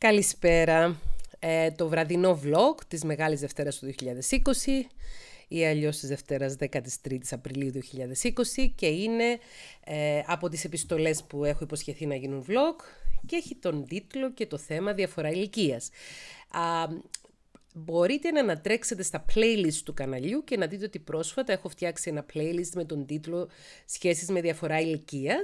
Καλησπέρα. Ε, το βραδινό vlog της Μεγάλης Δευτέρας του 2020 ή αλλιώς της Δευτέρας 13 Απριλίου 2020 και είναι ε, από τις επιστολές που έχω υποσχεθεί να γίνουν vlog και έχει τον τίτλο και το θέμα διαφορά ηλικίας. Μπορείτε να ανατρέξετε στα playlist του καναλιού και να δείτε ότι πρόσφατα έχω φτιάξει ένα playlist με τον τίτλο «Σχέσεις με διαφορά ηλικίας,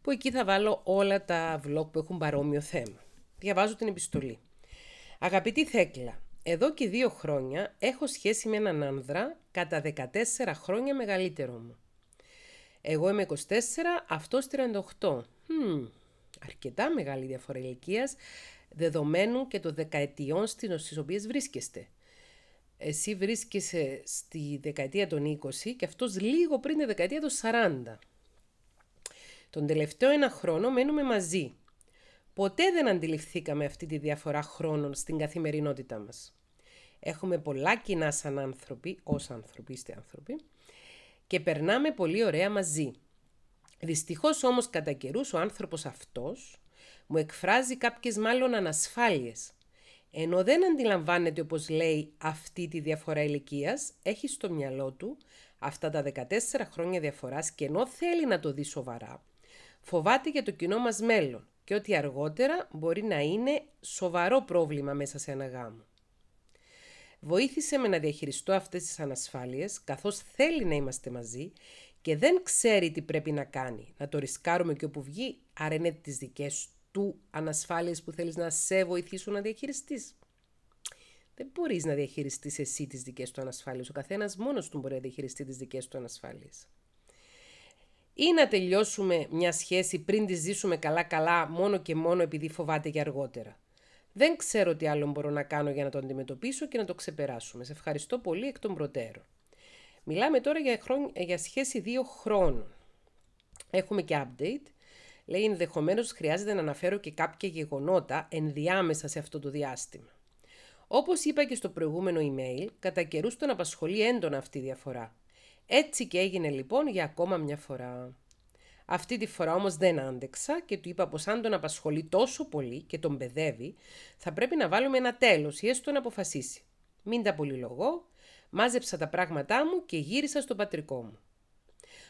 που εκεί θα βάλω όλα τα vlog που έχουν παρόμοιο θέμα. Διαβάζω την επιστολή. Αγαπητή Θέκλα, εδώ και δύο χρόνια έχω σχέση με έναν άνδρα κατά 14 χρόνια μεγαλύτερο μου. Εγώ είμαι 24, αυτός 38. αρκετά μεγάλη διαφορά ηλικίας, δεδομένου και των δεκαετιών στις οποίες βρίσκεστε. Εσύ βρίσκεσαι στη δεκαετία των 20 και αυτός λίγο πριν τη δεκαετία των 40. Τον τελευταίο ένα χρόνο μένουμε μαζί Ποτέ δεν αντιληφθήκαμε αυτή τη διαφορά χρόνων στην καθημερινότητά μας. Έχουμε πολλά κοινά σαν άνθρωποι, ως άνθρωποι είστε άνθρωποι, και περνάμε πολύ ωραία μαζί. Δυστυχώς όμως κατά καιρούς ο άνθρωπος αυτός μου εκφράζει κάποιες μάλλον ανασφάλειες. Ενώ δεν αντιλαμβάνεται όπως λέει αυτή τη διαφορά ηλικίας, έχει στο μυαλό του αυτά τα 14 χρόνια διαφοράς και ενώ θέλει να το δει σοβαρά, φοβάται για το κοινό μας μέλλον και ότι αργότερα μπορεί να είναι σοβαρό πρόβλημα μέσα σε ένα γάμο. Βοήθησε με να διαχειριστώ αυτές τις ανασφάλειες, καθώς θέλει να είμαστε μαζί και δεν ξέρει τι πρέπει να κάνει. Να το ρισκάρουμε και όπου βγει, άρα είναι τις δικές του ανασφάλειες που θέλεις να σε βοηθήσουν να διαχειριστείς. Δεν μπορείς να διαχειριστείς εσύ τις δικές του ανασφάλειες. Ο καθένας μόνος του μπορεί να διαχειριστεί τις δικές του ανασφάλειες ή να τελειώσουμε μια σχέση πριν τη ζήσουμε καλά-καλά μόνο και μόνο επειδή φοβάται για αργότερα. Δεν ξέρω τι άλλο μπορώ να κάνω για να το αντιμετωπίσω και να το ξεπεράσουμε. Σε ευχαριστώ πολύ εκ των προτέρων. Μιλάμε τώρα για, για σχέση δύο χρόνων. Έχουμε και update. Λέει ενδεχομένως χρειάζεται να αναφέρω και κάποια γεγονότα ενδιάμεσα σε αυτό το διάστημα. Όπως είπα και στο προηγούμενο email, κατά καιρούς τον απασχολεί έντονα αυτή η διαφορά. Έτσι και έγινε λοιπόν για ακόμα μια φορά. Αυτή τη φορά όμως δεν άντεξα και του είπα πως αν τον απασχολεί τόσο πολύ και τον παιδεύει, θα πρέπει να βάλουμε ένα τέλος ή έστω να αποφασίσει. Μην τα πολυλογώ, μάζεψα τα πράγματά μου και γύρισα στο πατρικό μου.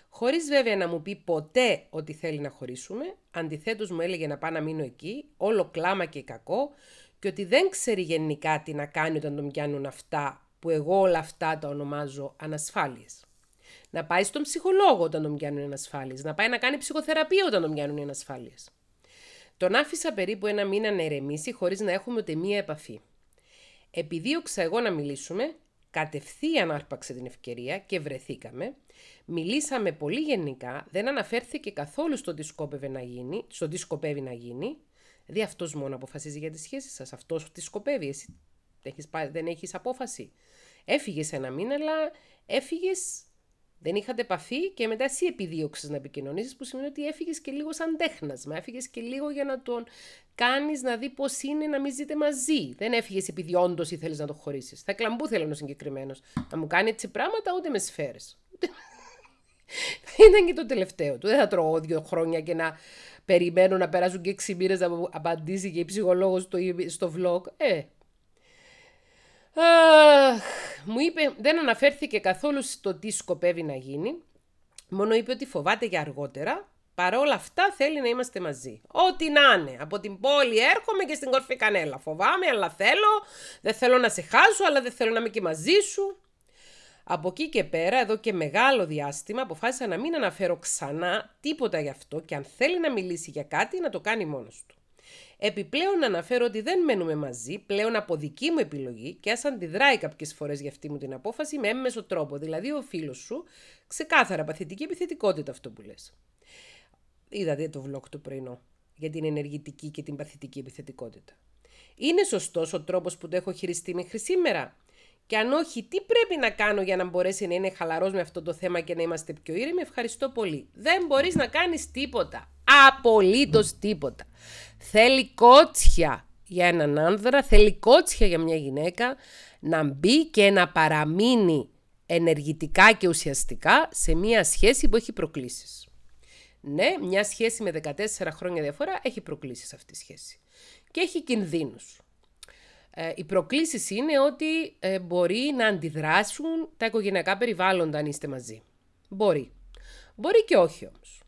Χωρίς βέβαια να μου πει ποτέ ότι θέλει να χωρίσουμε, αντιθέτως μου έλεγε να πάω να μείνω εκεί, όλο κλάμα και κακό, και ότι δεν ξέρει γενικά τι να κάνει όταν τον πιάνουν αυτά που εγώ όλα αυτά τα ονομάζω ανασφάλειες να πάει στον ψυχολόγο όταν τον πιάνουν ανασφάλειες, να πάει να κάνει ψυχοθεραπεία όταν τον πιάνουν ανασφάλειες. Τον άφησα περίπου ένα μήνα να ερεμήσει χωρίς να έχουμε ούτε μία επαφή. Επιδίωξα εγώ να μιλήσουμε, κατευθείαν άρπαξε την ευκαιρία και βρεθήκαμε. Μιλήσαμε πολύ γενικά, δεν αναφέρθηκε καθόλου στο τι να γίνει, στο τι σκοπεύει να γίνει. Δηλαδή αυτός μόνο αποφασίζει για τη σχέση σας. Αυτός τι σκοπεύει, εσύ δεν έχεις απόφαση. Έφυγες ένα μήνα, αλλά έφυγες δεν είχατε επαφή και μετά εσύ επιδίωξες να επικοινωνήσεις, που σημαίνει ότι έφυγες και λίγο σαν τέχνασμα. Έφυγες και λίγο για να τον κάνεις να δει πώς είναι να μην ζείτε μαζί. Δεν έφυγες επειδή όντως ήθελες να το χωρίσεις. Θα κλαμπού θέλω ο συγκεκριμένος. Να μου κάνει έτσι πράγματα ούτε με σφαίρες. Ήταν και το τελευταίο του. Δεν θα τρώω δύο χρόνια και να περιμένω να περάσουν και έξι μήνες να μου απαντήσει και η ψυχολόγος στο, στο vlog. Ε. Αχ μου είπε, δεν αναφέρθηκε καθόλου στο τι σκοπεύει να γίνει, μόνο είπε ότι φοβάται για αργότερα, παρόλα αυτά θέλει να είμαστε μαζί. Ό,τι να είναι, από την πόλη έρχομαι και στην κορφή κανέλα, φοβάμαι αλλά θέλω, δεν θέλω να σε χάσω αλλά δεν θέλω να είμαι και μαζί σου. Από εκεί και πέρα, εδώ και μεγάλο διάστημα, αποφάσισα να μην αναφέρω ξανά τίποτα γι' αυτό και αν θέλει να μιλήσει για κάτι, να το κάνει μόνος του. Επιπλέον αναφέρω ότι δεν μένουμε μαζί, πλέον από δική μου επιλογή και ας αντιδράει κάποιες φορές για αυτή μου την απόφαση με έμμεσο τρόπο. Δηλαδή, ο φίλος σου ξεκάθαρα παθητική επιθετικότητα αυτό που λες. Είδατε το vlog το πρωινό για την ενεργητική και την παθητική επιθετικότητα. Είναι σωστός ο τρόπος που το έχω χειριστεί μέχρι σήμερα. Και αν όχι, τι πρέπει να κάνω για να μπορέσει να είναι χαλαρός με αυτό το θέμα και να είμαστε πιο ήρεμοι. Ευχαριστώ πολύ. Δεν μπορείς να κάνεις τίποτα. Απολύτως τίποτα. Θέλει κότσια για έναν άνδρα, θέλει κότσια για μια γυναίκα να μπει και να παραμείνει ενεργητικά και ουσιαστικά σε μια σχέση που έχει προκλήσεις. Ναι, μια σχέση με 14 χρόνια διαφορά έχει προκλήσεις αυτή η σχέση. Και έχει κινδύνους. Ε, οι προκλήσεις είναι ότι ε, μπορεί να αντιδράσουν τα οικογενειακά περιβάλλοντα αν είστε μαζί. Μπορεί. Μπορεί και όχι όμως.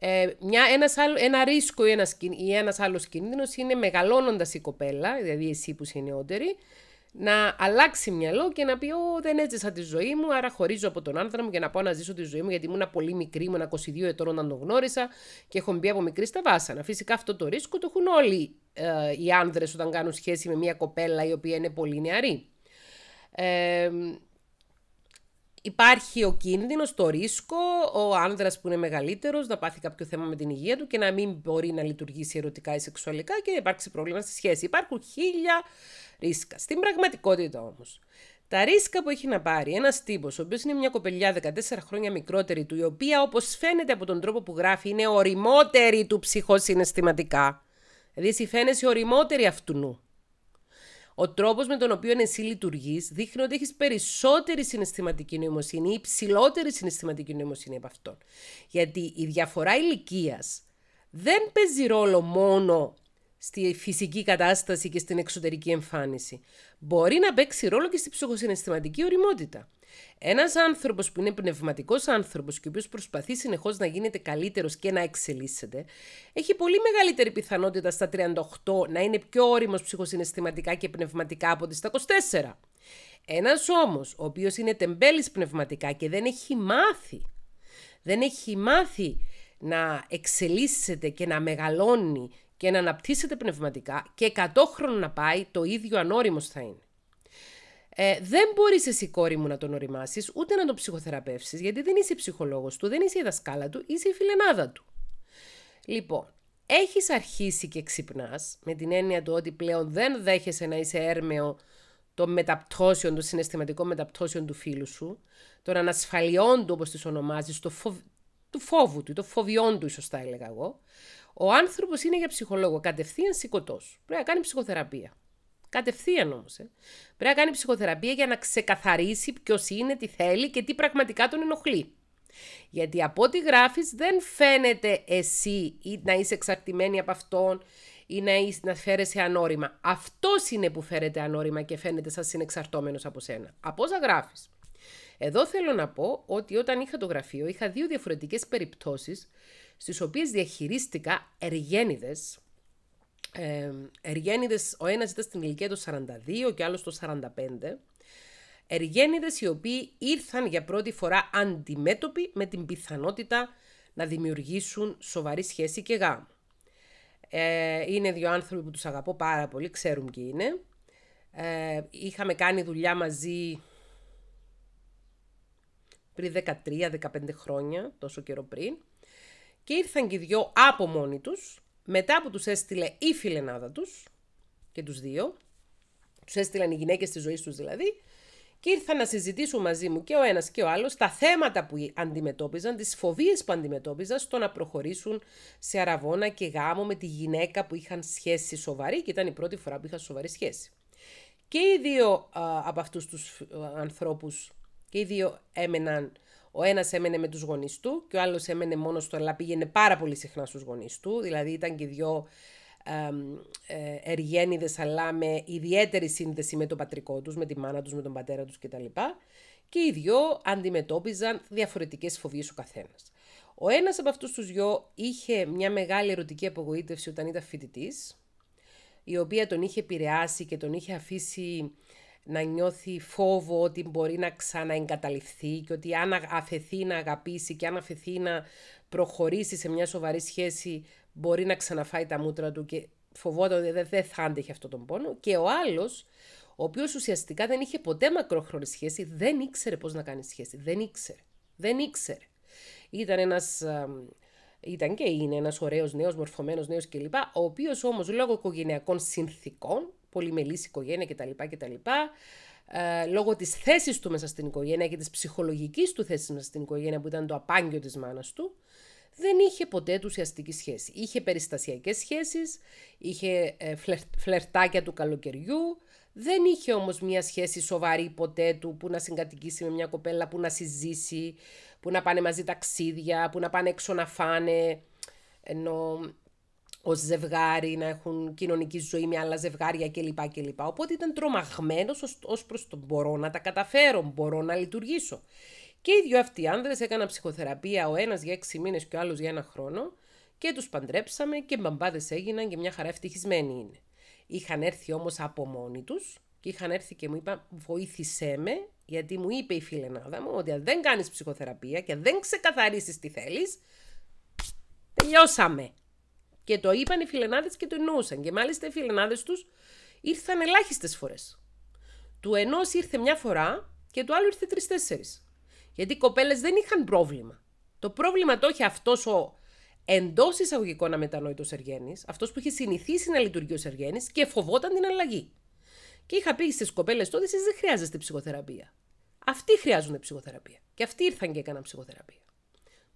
Ε, μια, ένας, ένα ρίσκο ή ένας, ή ένας άλλος κίνδυνος είναι μεγαλώνοντας η κοπέλα, δηλαδή εσύ που είσαι νεότερη, να αλλάξει μυαλό και να πει «Ω, δεν έζησα τη ζωή μου, άρα χωρίζω από τον άνθρωπο μου για να πάω να ζήσω τη ζωή μου, γιατί ήμουν πολύ μικρή, ήμουν 22 ετών όταν τον γνώρισα και έχω μπει από μικρή στα βάσανα». Φυσικά αυτό το ρίσκο το έχουν όλοι ε, οι άνδρες όταν κάνουν σχέση με μια κοπέλα η οποία είναι πολύ νεαρή. Ε, υπάρχει ο κίνδυνος, το ρίσκο, ο άνδρας που είναι μεγαλύτερος, να πάθει κάποιο θέμα με την υγεία του και να μην μπορεί να λειτουργήσει ερωτικά ή σεξουαλικά και να υπάρξει πρόβλημα στη σχέση. Υπάρχουν χίλια ρίσκα. Στην πραγματικότητα όμως. τα ρίσκα που έχει να πάρει ένας τύπος, ο οποίος είναι μια κοπελιά 14 χρόνια μικρότερη του, η οποία όπως φαίνεται από τον τρόπο που γράφει, είναι οριμότερη του ψυχοσυναισθηματικά. Δηλαδή, εσύ φαίνεσαι οριμότερη αυτού ο τρόπος με τον οποίο εσύ λειτουργείς δείχνει ότι έχεις περισσότερη συναισθηματική νοημοσύνη ή υψηλότερη συναισθηματική νοημοσύνη από αυτόν. Γιατί η διαφορά ηλικίας δεν παίζει ρόλο μόνο στη φυσική κατάσταση και στην εξωτερική εμφάνιση. Μπορεί να παίξει ρόλο και στη ψυχοσυναισθηματική οριμότητα. Ένας άνθρωπος που είναι πνευματικός άνθρωπος και ο οποίος προσπαθεί συνεχώς να γίνεται καλύτερος και να εξελίσσεται, έχει πολύ μεγαλύτερη πιθανότητα στα 38 να είναι πιο όριμος ψυχοσυναισθηματικά και πνευματικά από ότι 24. Ένας όμως, ο οποίος είναι τεμπέλης πνευματικά και δεν έχει μάθει, δεν έχει μάθει να εξελίσσεται και να μεγαλώνει και να αναπτύσσεται πνευματικά και 100 χρόνια να πάει, το ίδιο ανώριμος θα είναι. Ε, δεν μπορείς εσύ, κόρη μου, να τον οριμάσεις ούτε να τον ψυχοθεραπεύσεις, γιατί δεν είσαι ψυχολόγος του, δεν είσαι η δασκάλα του, είσαι η φιλενάδα του. Λοιπόν, έχεις αρχίσει και ξυπνάς, με την έννοια του ότι πλέον δεν δέχεσαι να είσαι έρμεο των μεταπτώσεων, των συναισθηματικών μεταπτώσεων του φίλου σου, των ανασφαλιών του, όπως τις ονομάζεις, του φόβου του, των φοβιών του, ίσως τα έλεγα εγώ, ο άνθρωπος είναι για ψυχολόγο. Κατευθείαν σηκωτός. Πρέπει να κάνει ψυχοθεραπεία. Κατευθείαν όμως. Ε. Πρέπει να κάνει ψυχοθεραπεία για να ξεκαθαρίσει ποιος είναι, τι θέλει και τι πραγματικά τον ενοχλεί. Γιατί από ό,τι γράφεις, δεν φαίνεται εσύ ή να είσαι εξαρτημένη από αυτόν ή να, είσαι, να φέρεσαι ανώριμα. Αυτός είναι που φέρεται ανώρημα και φαίνεται σαν συνεξαρτώμενος από σένα. Από όσα γράφεις. Εδώ θέλω να πω ότι όταν είχα το γραφείο, είχα δύο διαφορετικές περιπτώσεις στις οποίες διαχειρίστηκα εργένιδες, ε, εργένιδες, ο ένας ήταν στην ηλικία του 42 και άλλος το 45, εργένιδες οι οποίοι ήρθαν για πρώτη φορά αντιμέτωποι με την πιθανότητα να δημιουργήσουν σοβαρή σχέση και γάμο. Ε, είναι δύο άνθρωποι που τους αγαπώ πάρα πολύ, ξέρουν και είναι. Ε, είχαμε κάνει δουλειά μαζί πριν 13-15 χρόνια, τόσο καιρό πριν και ήρθαν και οι δυο από μόνοι τους, μετά που τους έστειλε η φιλενάδα τους, και τους δύο, τους έστειλαν οι γυναίκες της ζωής τους δηλαδή, και ήρθαν να συζητήσουν μαζί μου και ο ένας και ο άλλος τα θέματα που αντιμετώπιζαν, τις φοβίες που αντιμετώπιζαν στο να προχωρήσουν σε αραβόνα και γάμο με τη γυναίκα που είχαν σχέση σοβαρή και ήταν η πρώτη φορά που είχαν σοβαρή σχέση. Και οι δύο από αυτούς τους ανθρώπους και οι δύο έμεναν ο ένας έμενε με τους γονείς του και ο άλλος έμενε μόνος του, αλλά πήγαινε πάρα πολύ συχνά στους γονείς του. Δηλαδή ήταν και δύο ε, εργένιδες, αλλά με ιδιαίτερη σύνδεση με τον πατρικό τους, με τη μάνα τους, με τον πατέρα τους κτλ. Και οι δυο αντιμετώπιζαν διαφορετικές φοβίες ο καθένας. Ο ένας από αυτούς τους δυο είχε μια μεγάλη ερωτική απογοήτευση όταν ήταν φοιτητής, η οποία τον είχε επηρεάσει και τον είχε αφήσει να νιώθει φόβο ότι μπορεί να ξαναεγκαταληφθεί και ότι αν αφαιθεί να αγαπήσει και αν αφαιθεί να προχωρήσει σε μια σοβαρή σχέση μπορεί να ξαναφάει τα μούτρα του και φοβόταν ότι δεν θα άντεχε αυτόν τον πόνο. Και ο άλλος, ο οποίος ουσιαστικά δεν είχε ποτέ μακρόχρονη σχέση, δεν ήξερε πώς να κάνει σχέση. Δεν ήξερε. Δεν ήξερε. Ήταν ένας... Ήταν και είναι ένας ωραίος νέος, μορφωμένος νέος κλπ. Ο οποίος όμως λόγω οικογενειακών συνθήκων πολυμελής οικογένεια κτλ. κτλ. Ε, λόγω της θέσης του μέσα στην οικογένεια και της ψυχολογικής του θέσης μέσα στην οικογένεια που ήταν το απάγγιο της μάνας του, δεν είχε ποτέ του ουσιαστική σχέση. Είχε περιστασιακές σχέσεις, είχε ε, φλερτάκια του καλοκαιριού, δεν είχε όμως μια σχέση σοβαρή ποτέ του που να συγκατοικήσει με μια κοπέλα, που να συζήσει, που να πάνε μαζί ταξίδια, που να πάνε έξω να φάνε. Ενώ ως ζευγάρι, να έχουν κοινωνική ζωή με άλλα ζευγάρια κλπ. κλπ. Οπότε ήταν τρομαγμένος ως προς το μπορώ να τα καταφέρω, μπορώ να λειτουργήσω. Και οι δύο αυτοί άνδρες έκαναν ψυχοθεραπεία, ο ένας για έξι μήνες και ο άλλος για ένα χρόνο, και τους παντρέψαμε και μπαμπάδες έγιναν και μια χαρά ευτυχισμένοι είναι. Είχαν έρθει όμως από μόνοι τους και είχαν έρθει και μου είπαν: Βοήθησέ με, γιατί μου είπε η φιλενάδα μου ότι αν δεν κάνεις ψυχοθεραπεία και δεν ξεκαθαρίσεις τι θέλεις, τελειώσαμε. Και το είπαν οι φιλενάδες και το εννοούσαν. Και μάλιστα οι φιλενάδες τους ήρθαν ελάχιστες φορές. Του ενός ήρθε μια φορά και του άλλου ήρθε τρει-τέσσερι. Γιατί οι κοπέλες δεν είχαν πρόβλημα. Το πρόβλημα το είχε αυτός ο εντός εισαγωγικών αμετανόητος Εργέννη, αυτός που είχε συνηθίσει να λειτουργεί ω Εργέννη και φοβόταν την αλλαγή. Και είχα πει στις κοπέλες τότε, εσείς δεν χρειάζεστε ψυχοθεραπεία. Αυτοί χρειάζονται ψυχοθεραπεία. Και αυτοί ήρθαν και έκαναν ψυχοθεραπεία.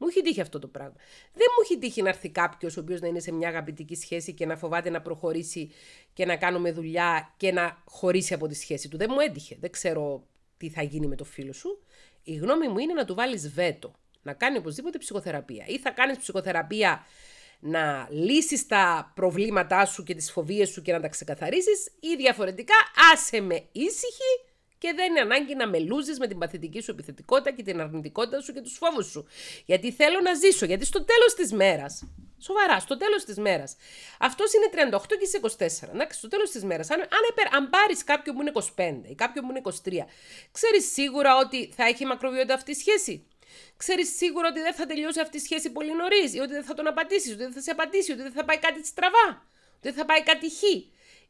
Μου έχει τύχει αυτό το πράγμα. Δεν μου έχει τύχει να έρθει κάποιος ο οποίος να είναι σε μια αγαπητική σχέση και να φοβάται να προχωρήσει και να κάνουμε δουλειά και να χωρίσει από τη σχέση του. Δεν μου έτυχε. Δεν ξέρω τι θα γίνει με το φίλο σου. Η γνώμη μου είναι να του βάλεις βέτο. Να κάνει οπωσδήποτε ψυχοθεραπεία. Ή θα κάνεις ψυχοθεραπεία να λύσεις τα προβλήματά σου και τις φοβίες σου και να τα ξεκαθαρίσει ή διαφορετικά άσε με ήσυχη και δεν είναι ανάγκη να μελούζεις με την παθητική σου επιθετικότητα και την αρνητικότητα σου και τους φόβους σου. Γιατί θέλω να ζήσω. Γιατί στο τέλος της μέρας. Σοβαρά, στο τέλος της μέρας. Αυτός είναι 38 και είσαι 24. Να, στο τέλος της μέρας. Αν, αν, αν πάρεις κάποιον που είναι 25 ή κάποιον που είναι 23, ξέρεις σίγουρα ότι θα έχει μακροβιότητα αυτή η σχέση. Ξέρεις σίγουρα ότι δεν θα τελειώσει αυτή η σχέση πολύ νωρίς, ή ότι δεν θα τον απαντήσει, ότι δεν θα σε απαντήσει, ότι δεν θα πάει κάτι στραβά, ότι δεν θα πάει κάτι χ.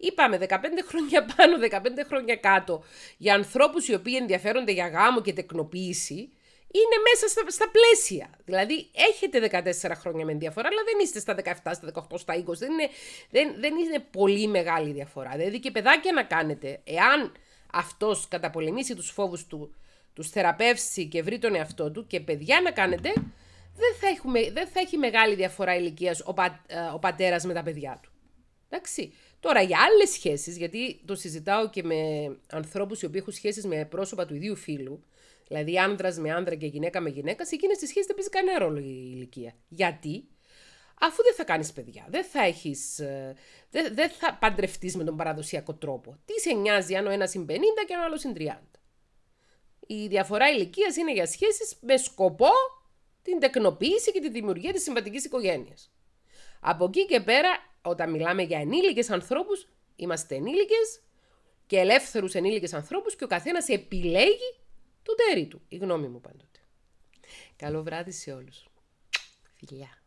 Είπαμε 15 χρόνια πάνω, 15 χρόνια κάτω. Για ανθρώπους οι οποίοι ενδιαφέρονται για γάμο και τεκνοποίηση, είναι μέσα στα, στα πλαίσια. Δηλαδή, έχετε 14 χρόνια με διαφορά, αλλά δεν είστε στα 17, στα 18, στα 20. Δεν είναι, δεν, δεν είναι πολύ μεγάλη διαφορά. Δηλαδή, και παιδάκια να κάνετε, εάν αυτός καταπολεμήσει τους φόβους του, τους θεραπεύσει και βρει τον εαυτό του, και παιδιά να κάνετε, δεν θα, έχουμε, δεν θα έχει μεγάλη διαφορά ηλικίας ο, πα, ε, ο πατέρας με τα παιδιά του. Εντάξει. Τώρα για άλλες σχέσεις, γιατί το συζητάω και με ανθρώπους οι οποίοι έχουν σχέσεις με πρόσωπα του ίδιου φίλου, δηλαδή άνδρας με άνδρα και γυναίκα με γυναίκα, σε εκείνες τις σχέσεις δεν παίζει κανένα ρόλο η ηλικία. Γιατί, αφού δεν θα κάνεις παιδιά, δεν θα, έχεις, ε, δεν, θα παντρευτείς με τον παραδοσιακό τρόπο. Τι σε νοιάζει αν ο ένας είναι 50 και ο άλλος είναι 30. Η διαφορά ηλικίας είναι για σχέσεις με σκοπό την τεκνοποίηση και τη δημιουργία της συμβατικής οικογένειας. Από εκεί και πέρα όταν μιλάμε για ενήλικες ανθρώπους, είμαστε ενήλικες και ελεύθερους ενήλικες ανθρώπους και ο καθένας επιλέγει το τέρι του. Η γνώμη μου πάντοτε. Καλό βράδυ σε όλους. Φιλιά.